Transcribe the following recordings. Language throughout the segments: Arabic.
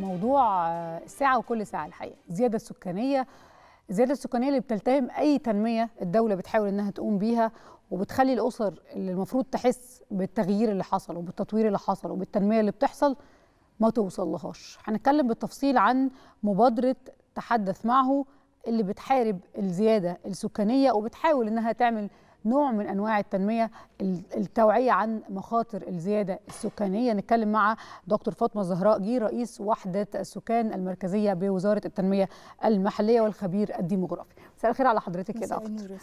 موضوع آه، ساعة وكل ساعة الحقيقة زيادة السكانية الزيادة السكانية اللي بتلتهم أي تنمية الدولة بتحاول إنها تقوم بيها وبتخلي الأسر اللي المفروض تحس بالتغيير اللي حصل وبالتطوير اللي حصل وبالتنمية اللي بتحصل ما توصل لهاش هنتكلم بالتفصيل عن مبادرة تحدث معه اللي بتحارب الزيادة السكانية وبتحاول إنها تعمل نوع من انواع التنميه التوعيه عن مخاطر الزياده السكانيه نتكلم مع دكتور فاطمه زهراء جي رئيس وحده السكان المركزيه بوزاره التنميه المحليه والخبير الديموغرافي مساء الخير على حضرتك يا دكتور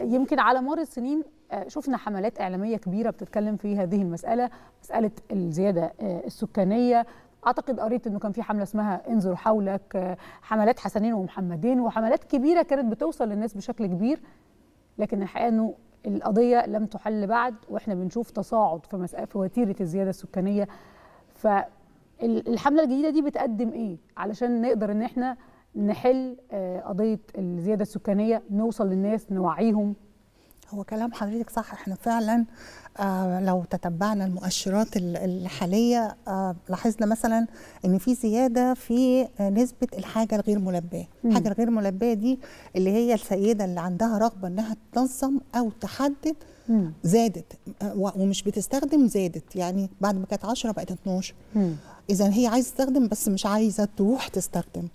يمكن على مر السنين آه، شفنا حملات اعلاميه كبيره بتتكلم في هذه المساله مساله الزياده آه، السكانيه اعتقد قريت انه كان في حمله اسمها انظر حولك آه، حملات حسنين ومحمدين وحملات كبيره كانت بتوصل للناس بشكل كبير لكن الحقيقه انه القضيه لم تحل بعد واحنا بنشوف تصاعد في مسألة في وتيره الزياده السكانيه فالحمله الجديده دي بتقدم ايه علشان نقدر ان احنا نحل آه، قضيه الزياده السكانيه نوصل للناس نوعيهم هو كلام حضرتك صح احنا فعلا آه لو تتبعنا المؤشرات الحاليه آه لاحظنا مثلا ان في زياده في نسبه الحاجه الغير ملبيه، الحاجه الغير ملبيه دي اللي هي السيده اللي عندها رغبه انها تنظم او تحدد زادت آه، ومش بتستخدم زادت يعني بعد ما كانت 10 بقت 12 اذا هي عايزه تستخدم بس مش عايزه تروح تستخدم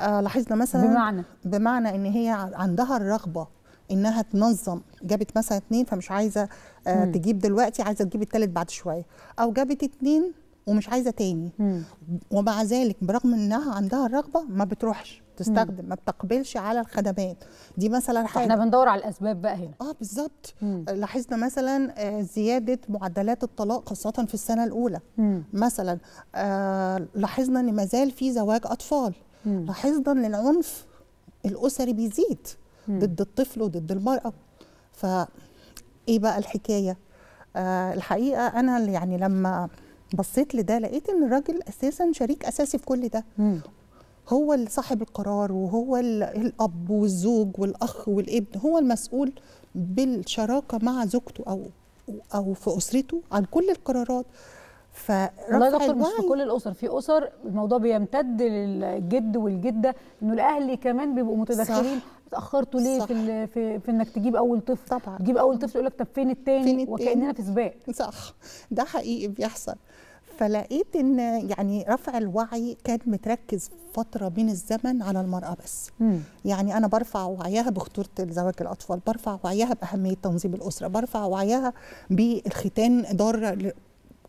آه لاحظنا مثلا بمعنى بمعنى ان هي عندها الرغبه انها تنظم جابت مثلا اتنين فمش عايزه آه تجيب دلوقتي عايزه تجيب التالت بعد شويه او جابت اتنين ومش عايزه تاني ومع ذلك برغم انها عندها الرغبه ما بتروحش تستخدم مم. ما بتقبلش على الخدمات دي مثلا حاجه احنا بندور على الاسباب بقى هنا اه بالظبط لاحظنا مثلا آه، زياده معدلات الطلاق خاصه في السنه الاولى مم. مثلا آه لاحظنا ان ما زال في زواج اطفال مم. لاحظنا ان العنف الاسري بيزيد ضد الطفل وضد المرأة فإيه بقى الحكاية آه الحقيقة أنا يعني لما بصيت لده لقيت إن الراجل أساسا شريك أساسي في كل ده مم. هو صاحب القرار وهو الأب والزوج والأخ والابن هو المسؤول بالشراكة مع زوجته أو أو في أسرته عن كل القرارات الله يا دكتور مش في كل الاسر في اسر الموضوع بيمتد للجد والجده انه الاهل كمان بيبقوا متدخلين اتاخرتوا ليه في, في في انك تجيب اول طفل طبعا تجيب اول طفل يقول لك طب فين الثاني وكاننا في سباق صح ده حقيقي بيحصل فلقيت ان يعني رفع الوعي كان متركز فتره من الزمن على المراه بس مم. يعني انا برفع وعيها بخطوره زواج الاطفال برفع وعيها باهميه تنظيم الاسره برفع وعيها بالختان ضار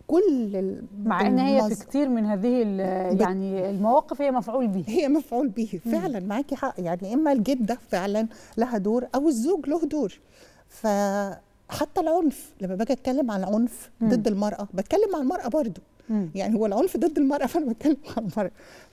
كل مع ان هي في كتير من هذه يعني المواقف هي مفعول به هي مفعول به فعلا معاكي حق يعني اما الجده فعلا لها دور او الزوج له دور ف حتى العنف لما باجي اتكلم عن العنف ضد المراه بتكلم عن المراه برضو يعني هو العنف ضد المراه فانا بتكلم عن المراه